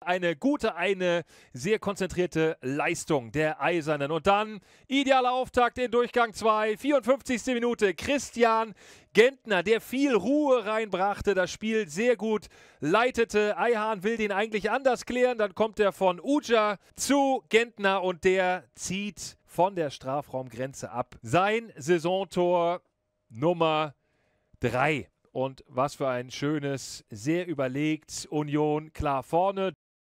Eine gute, eine sehr konzentrierte Leistung der Eisernen. Und dann idealer Auftakt in Durchgang 2, 54. Minute. Christian Gentner, der viel Ruhe reinbrachte, das Spiel sehr gut leitete. Eihahn will den eigentlich anders klären. Dann kommt er von Uja zu Gentner und der zieht von der Strafraumgrenze ab. Sein Saisontor Nummer 3. Und was für ein schönes, sehr überlegt Union klar vorne.